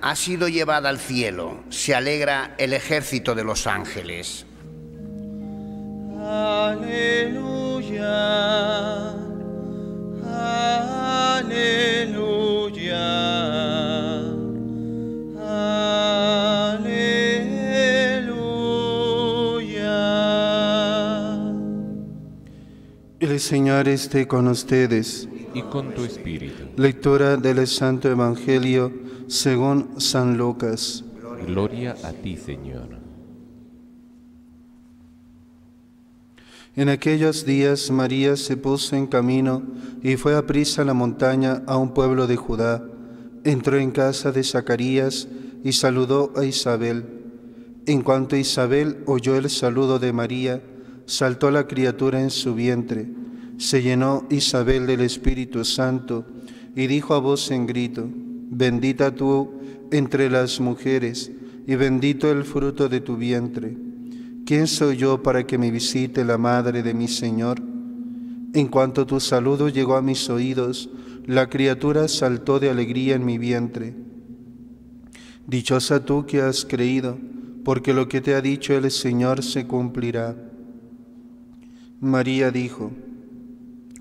ha sido llevada al cielo, se alegra el ejército de los ángeles. Aleluya, aleluya, aleluya. El Señor esté con ustedes. Y con tu espíritu. Lectura del Santo Evangelio según San Lucas. Gloria a ti, Señor. En aquellos días María se puso en camino y fue a prisa a la montaña a un pueblo de Judá. Entró en casa de Zacarías y saludó a Isabel. En cuanto Isabel oyó el saludo de María, saltó la criatura en su vientre. Se llenó Isabel del Espíritu Santo y dijo a voz en grito, Bendita tú entre las mujeres, y bendito el fruto de tu vientre. ¿Quién soy yo para que me visite la madre de mi Señor? En cuanto tu saludo llegó a mis oídos, la criatura saltó de alegría en mi vientre. Dichosa tú que has creído, porque lo que te ha dicho el Señor se cumplirá. María dijo,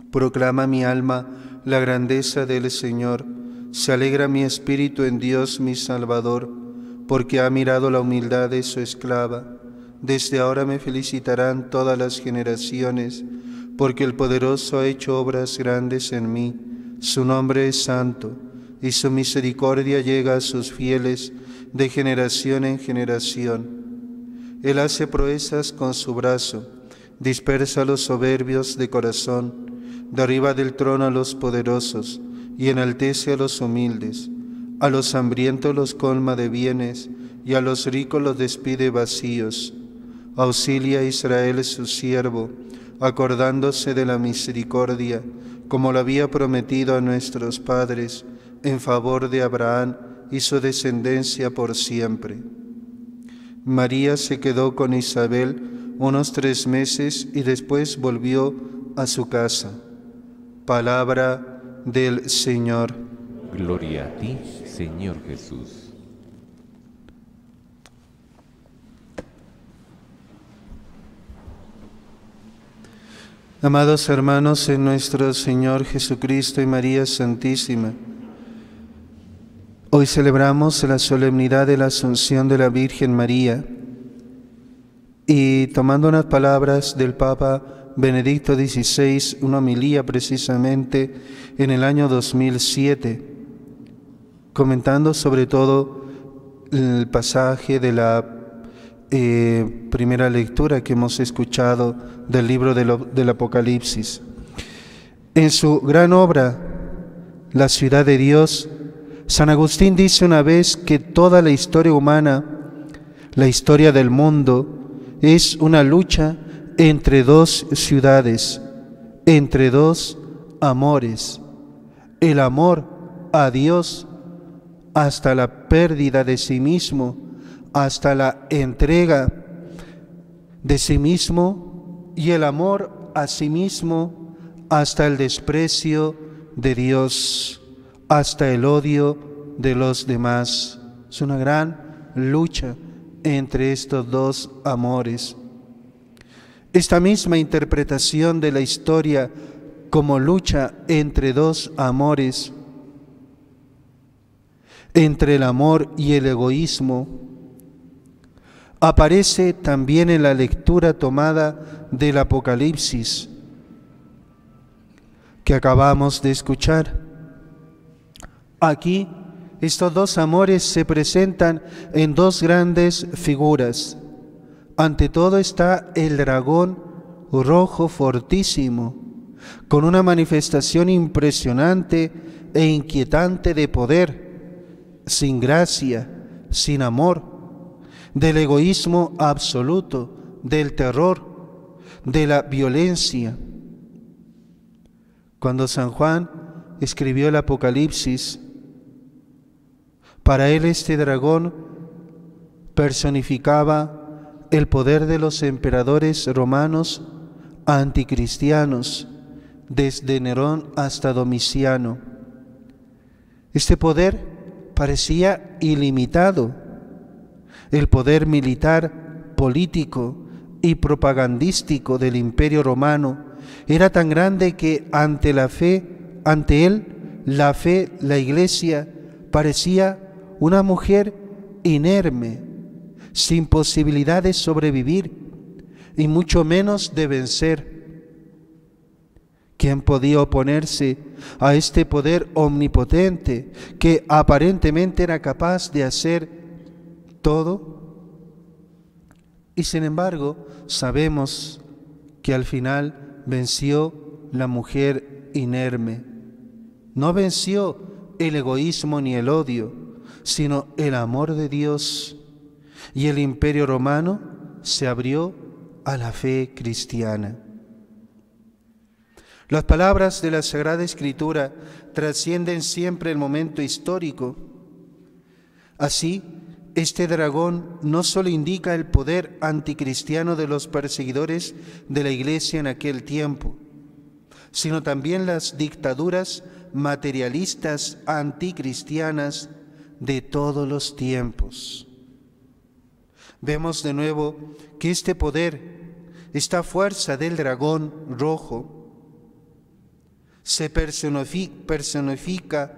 Proclama mi alma la grandeza del Señor se alegra mi espíritu en Dios mi Salvador, porque ha mirado la humildad de su esclava. Desde ahora me felicitarán todas las generaciones, porque el poderoso ha hecho obras grandes en mí. Su nombre es santo, y su misericordia llega a sus fieles de generación en generación. Él hace proezas con su brazo, dispersa los soberbios de corazón, derriba del trono a los poderosos y enaltece a los humildes, a los hambrientos los colma de bienes, y a los ricos los despide vacíos. Auxilia a Israel su siervo, acordándose de la misericordia, como lo había prometido a nuestros padres, en favor de Abraham y su descendencia por siempre. María se quedó con Isabel unos tres meses y después volvió a su casa. Palabra del Señor. Gloria a ti, Señor Jesús. Amados hermanos en nuestro Señor Jesucristo y María Santísima, hoy celebramos la solemnidad de la Asunción de la Virgen María y tomando unas palabras del Papa, Benedicto XVI, una homilía precisamente en el año 2007, comentando sobre todo el pasaje de la eh, primera lectura que hemos escuchado del libro de del Apocalipsis. En su gran obra, La ciudad de Dios, San Agustín dice una vez que toda la historia humana, la historia del mundo, es una lucha entre dos ciudades, entre dos amores, el amor a Dios hasta la pérdida de sí mismo, hasta la entrega de sí mismo y el amor a sí mismo hasta el desprecio de Dios, hasta el odio de los demás. Es una gran lucha entre estos dos amores. Esta misma interpretación de la historia como lucha entre dos amores, entre el amor y el egoísmo, aparece también en la lectura tomada del Apocalipsis que acabamos de escuchar. Aquí estos dos amores se presentan en dos grandes figuras. Ante todo está el dragón rojo fortísimo, con una manifestación impresionante e inquietante de poder, sin gracia, sin amor, del egoísmo absoluto, del terror, de la violencia. Cuando San Juan escribió el Apocalipsis, para él este dragón personificaba el poder de los emperadores romanos anticristianos, desde Nerón hasta Domiciano. Este poder parecía ilimitado. El poder militar, político y propagandístico del imperio romano era tan grande que ante la fe, ante él, la fe, la iglesia, parecía una mujer inerme, sin posibilidad de sobrevivir y mucho menos de vencer. ¿Quién podía oponerse a este poder omnipotente que aparentemente era capaz de hacer todo? Y sin embargo, sabemos que al final venció la mujer inerme. No venció el egoísmo ni el odio, sino el amor de Dios y el imperio romano se abrió a la fe cristiana. Las palabras de la Sagrada Escritura trascienden siempre el momento histórico. Así, este dragón no solo indica el poder anticristiano de los perseguidores de la Iglesia en aquel tiempo, sino también las dictaduras materialistas anticristianas de todos los tiempos vemos de nuevo que este poder, esta fuerza del dragón rojo, se personifica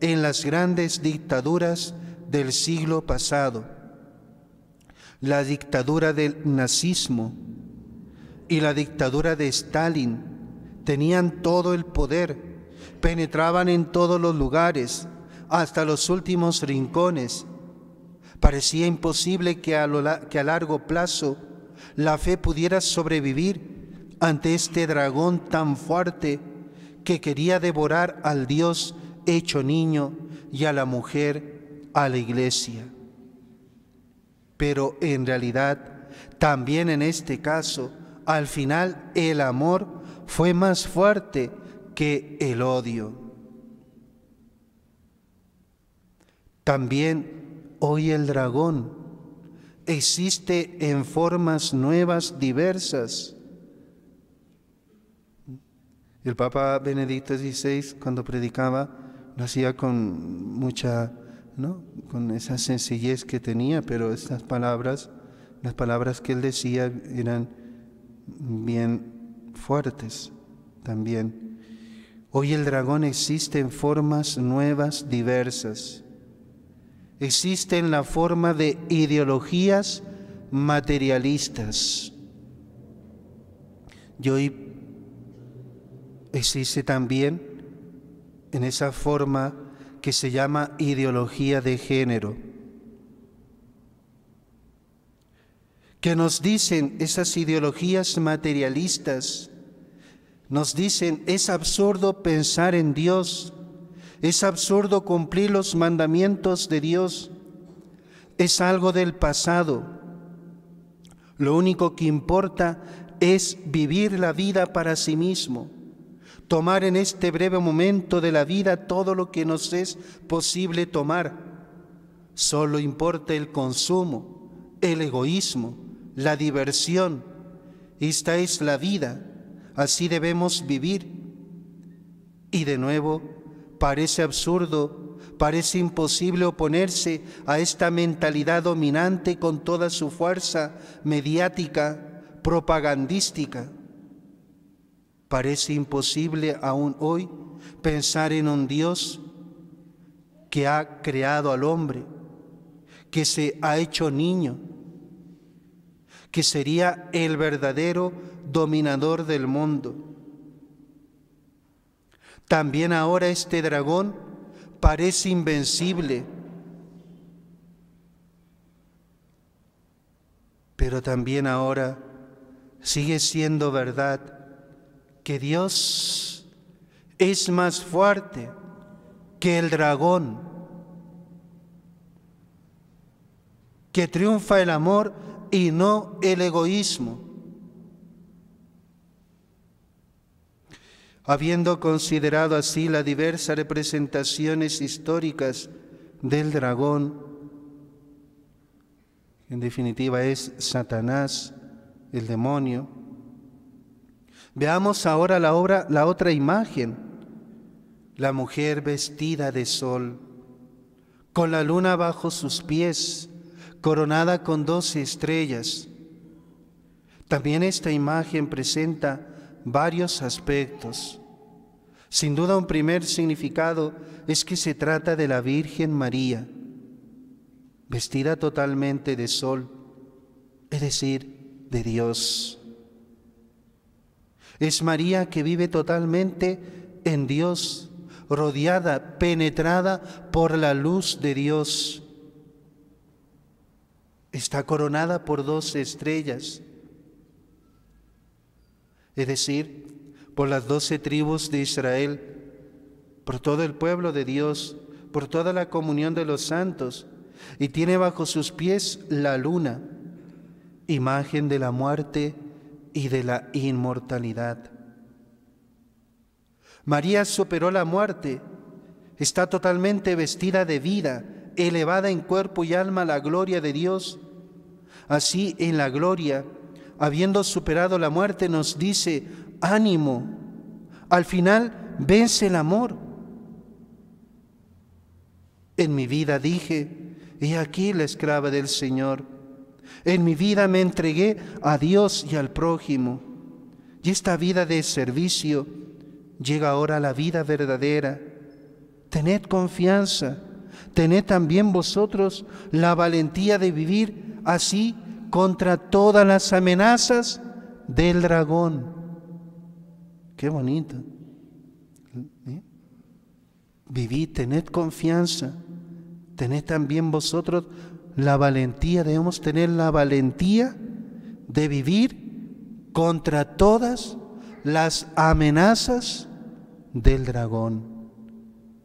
en las grandes dictaduras del siglo pasado, la dictadura del nazismo y la dictadura de Stalin tenían todo el poder, penetraban en todos los lugares, hasta los últimos rincones, Parecía imposible que a, que a largo plazo la fe pudiera sobrevivir ante este dragón tan fuerte que quería devorar al Dios hecho niño y a la mujer, a la iglesia. Pero en realidad, también en este caso, al final el amor fue más fuerte que el odio. También Hoy el dragón existe en formas nuevas, diversas. El Papa Benedicto XVI, cuando predicaba, lo hacía con mucha, ¿no? con esa sencillez que tenía, pero estas palabras, las palabras que él decía eran bien fuertes también. Hoy el dragón existe en formas nuevas, diversas existe en la forma de ideologías materialistas. Y hoy existe también en esa forma que se llama ideología de género, que nos dicen esas ideologías materialistas, nos dicen es absurdo pensar en Dios, es absurdo cumplir los mandamientos de Dios. Es algo del pasado. Lo único que importa es vivir la vida para sí mismo, tomar en este breve momento de la vida todo lo que nos es posible tomar. Solo importa el consumo, el egoísmo, la diversión. Esta es la vida, así debemos vivir. Y de nuevo, Parece absurdo, parece imposible oponerse a esta mentalidad dominante con toda su fuerza mediática, propagandística. Parece imposible aún hoy pensar en un Dios que ha creado al hombre, que se ha hecho niño, que sería el verdadero dominador del mundo también ahora este dragón parece invencible, pero también ahora sigue siendo verdad que Dios es más fuerte que el dragón, que triunfa el amor y no el egoísmo habiendo considerado así las diversas representaciones históricas del dragón, en definitiva es Satanás, el demonio. Veamos ahora la, obra, la otra imagen, la mujer vestida de sol, con la luna bajo sus pies, coronada con doce estrellas. También esta imagen presenta varios aspectos. Sin duda un primer significado es que se trata de la Virgen María, vestida totalmente de sol, es decir, de Dios. Es María que vive totalmente en Dios, rodeada, penetrada por la luz de Dios. Está coronada por dos estrellas, es decir, por las doce tribus de Israel, por todo el pueblo de Dios, por toda la comunión de los santos, y tiene bajo sus pies la luna, imagen de la muerte y de la inmortalidad. María superó la muerte, está totalmente vestida de vida, elevada en cuerpo y alma a la gloria de Dios. Así en la gloria, habiendo superado la muerte, nos dice, ánimo. Al final vence el amor. En mi vida dije, he aquí la esclava del Señor. En mi vida me entregué a Dios y al prójimo. Y esta vida de servicio llega ahora a la vida verdadera. Tened confianza, tened también vosotros la valentía de vivir así contra todas las amenazas del dragón. Qué bonito. Vivid, Viví, tened confianza. Tened también vosotros la valentía, debemos tener la valentía de vivir contra todas las amenazas del dragón.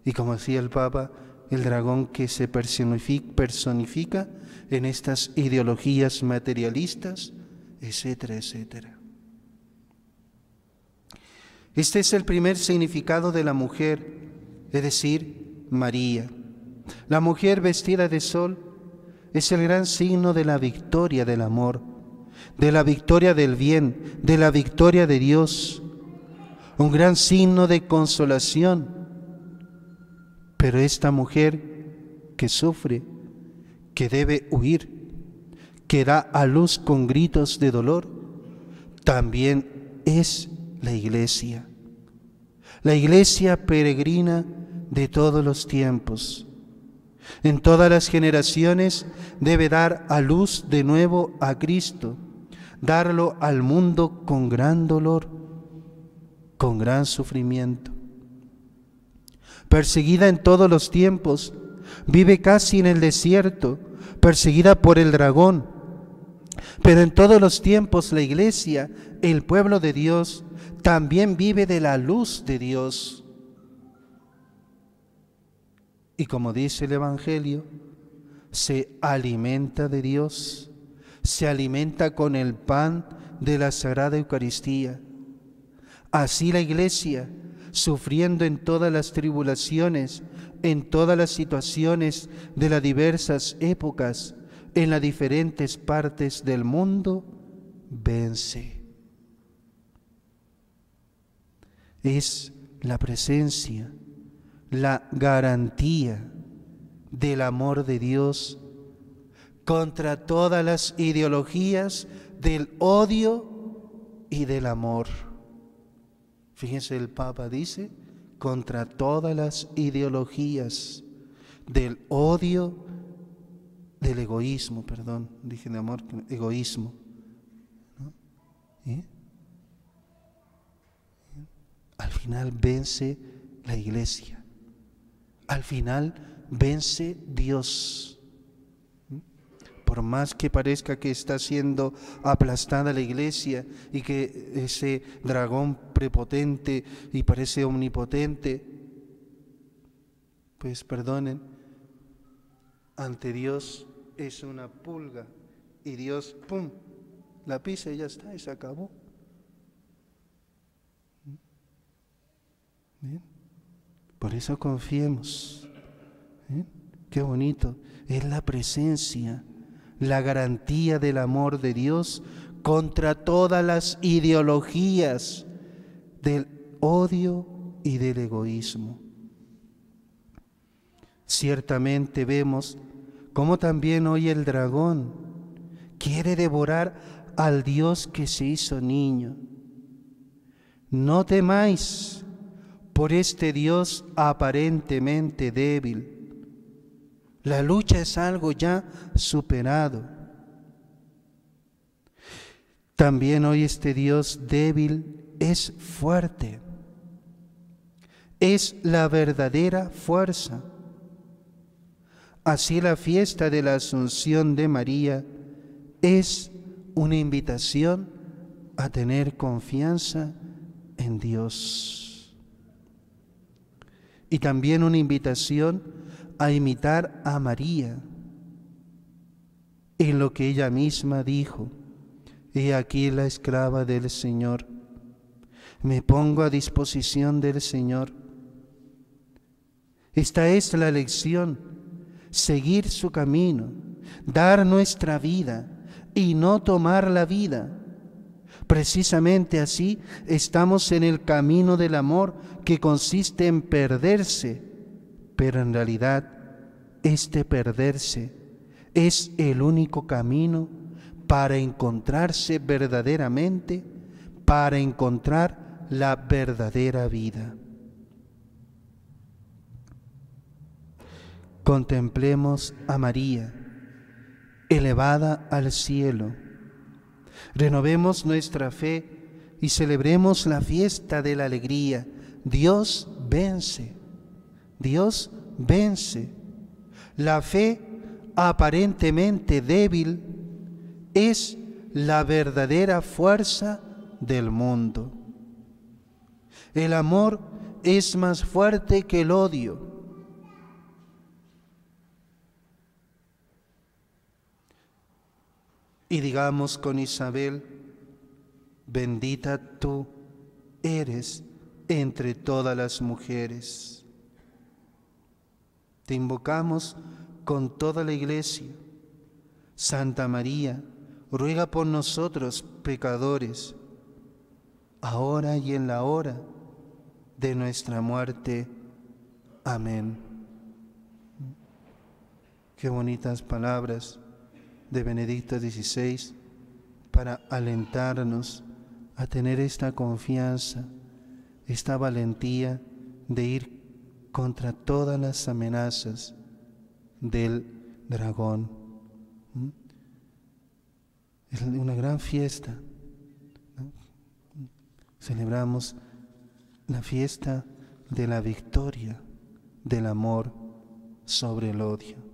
Y como decía el Papa, el dragón que se personifica en estas ideologías materialistas, etcétera, etcétera. Este es el primer significado de la mujer, es decir, María. La mujer vestida de sol es el gran signo de la victoria del amor, de la victoria del bien, de la victoria de Dios, un gran signo de consolación. Pero esta mujer que sufre, que debe huir, que da a luz con gritos de dolor, también es la iglesia, la iglesia peregrina de todos los tiempos. En todas las generaciones debe dar a luz de nuevo a Cristo, darlo al mundo con gran dolor, con gran sufrimiento. Perseguida en todos los tiempos, vive casi en el desierto, perseguida por el dragón. Pero en todos los tiempos la iglesia, el pueblo de Dios, también vive de la luz de Dios. Y como dice el Evangelio, se alimenta de Dios, se alimenta con el pan de la Sagrada Eucaristía. Así la iglesia, sufriendo en todas las tribulaciones, en todas las situaciones de las diversas épocas, en las diferentes partes del mundo, vence. es la presencia, la garantía del amor de Dios contra todas las ideologías del odio y del amor. Fíjense, el Papa dice, contra todas las ideologías del odio, del egoísmo, perdón, dije de amor, egoísmo. ¿Eh? Al final vence la iglesia. Al final vence Dios. Por más que parezca que está siendo aplastada la iglesia y que ese dragón prepotente y parece omnipotente, pues perdonen, ante Dios es una pulga y Dios, ¡pum!, la pisa y ya está, y se acabó. Por eso confiemos. Qué bonito. Es la presencia, la garantía del amor de Dios contra todas las ideologías del odio y del egoísmo. Ciertamente vemos cómo también hoy el dragón quiere devorar al Dios que se hizo niño. No temáis, por este Dios aparentemente débil. La lucha es algo ya superado. También hoy este Dios débil es fuerte. Es la verdadera fuerza. Así la fiesta de la Asunción de María es una invitación a tener confianza en Dios y también una invitación a imitar a María en lo que ella misma dijo. He aquí la esclava del Señor. Me pongo a disposición del Señor. Esta es la lección, seguir su camino, dar nuestra vida y no tomar la vida Precisamente así estamos en el camino del amor que consiste en perderse, pero en realidad este perderse es el único camino para encontrarse verdaderamente, para encontrar la verdadera vida. Contemplemos a María, elevada al cielo Renovemos nuestra fe y celebremos la fiesta de la alegría. Dios vence. Dios vence. La fe aparentemente débil es la verdadera fuerza del mundo. El amor es más fuerte que el odio y digamos con Isabel, bendita tú eres entre todas las mujeres. Te invocamos con toda la iglesia. Santa María, ruega por nosotros pecadores, ahora y en la hora de nuestra muerte. Amén. Qué bonitas palabras de Benedicto XVI para alentarnos a tener esta confianza, esta valentía de ir contra todas las amenazas del dragón. ¿Mm? Es una gran fiesta. Celebramos la fiesta de la victoria del amor sobre el odio.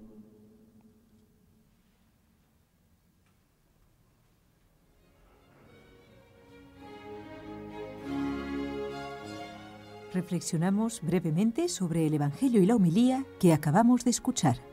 Reflexionamos brevemente sobre el Evangelio y la humilía que acabamos de escuchar.